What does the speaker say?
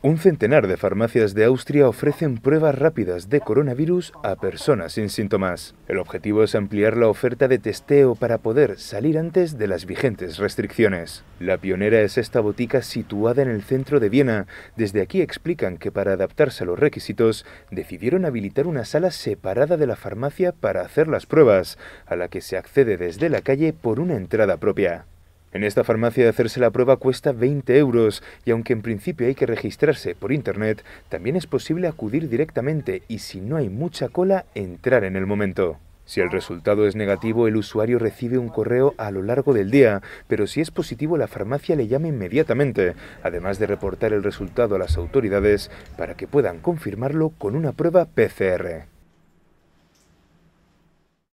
Un centenar de farmacias de Austria ofrecen pruebas rápidas de coronavirus a personas sin síntomas. El objetivo es ampliar la oferta de testeo para poder salir antes de las vigentes restricciones. La pionera es esta botica situada en el centro de Viena. Desde aquí explican que para adaptarse a los requisitos decidieron habilitar una sala separada de la farmacia para hacer las pruebas, a la que se accede desde la calle por una entrada propia. En esta farmacia hacerse la prueba cuesta 20 euros y aunque en principio hay que registrarse por internet, también es posible acudir directamente y si no hay mucha cola, entrar en el momento. Si el resultado es negativo, el usuario recibe un correo a lo largo del día, pero si es positivo, la farmacia le llama inmediatamente, además de reportar el resultado a las autoridades para que puedan confirmarlo con una prueba PCR.